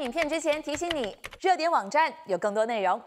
影片之前提醒你，热点网站有更多内容。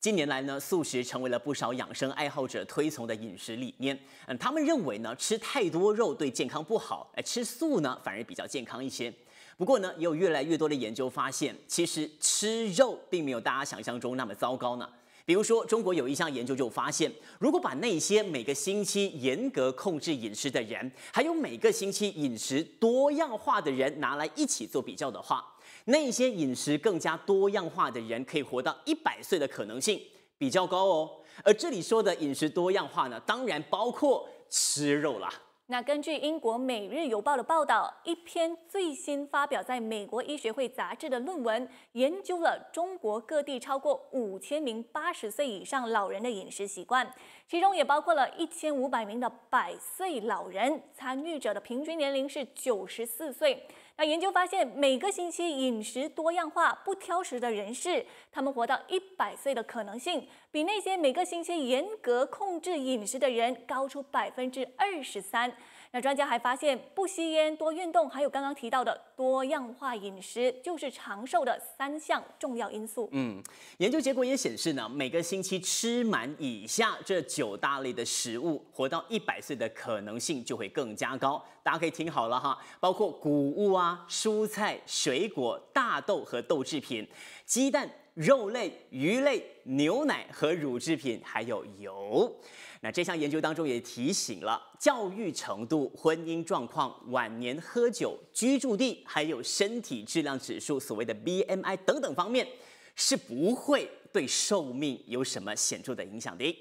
近年来呢，素食成为了不少养生爱好者推崇的饮食理念。嗯，他们认为呢，吃太多肉对健康不好，哎，吃素呢反而比较健康一些。不过呢，也有越来越多的研究发现，其实吃肉并没有大家想象中那么糟糕呢。比如说，中国有一项研究就发现，如果把那些每个星期严格控制饮食的人，还有每个星期饮食多样化的人拿来一起做比较的话，那些饮食更加多样化的人可以活到一百岁的可能性比较高哦。而这里说的饮食多样化呢，当然包括吃肉啦。那根据英国《每日邮报》的报道，一篇最新发表在美国医学会杂志的论文，研究了中国各地超过五千名八十岁以上老人的饮食习惯，其中也包括了一千五百名的百岁老人。参与者的平均年龄是九十四岁。那研究发现，每个星期饮食多样化、不挑食的人士，他们活到一百岁的可能性，比那些每个星期严格控制饮食的人高出百分之二十三。那专家还发现，不吸烟、多运动，还有刚刚提到的多样化饮食，就是长寿的三项重要因素。嗯，研究结果也显示呢，每个星期吃满以下这九大类的食物，活到一百岁的可能性就会更加高。大家可以听好了哈，包括谷物啊。蔬菜、水果、大豆和豆制品，鸡蛋、肉类、鱼类、牛奶和乳制品，还有油。那这项研究当中也提醒了教育程度、婚姻状况、晚年喝酒、居住地，还有身体质量指数，所谓的 BMI 等等方面，是不会对寿命有什么显著的影响的。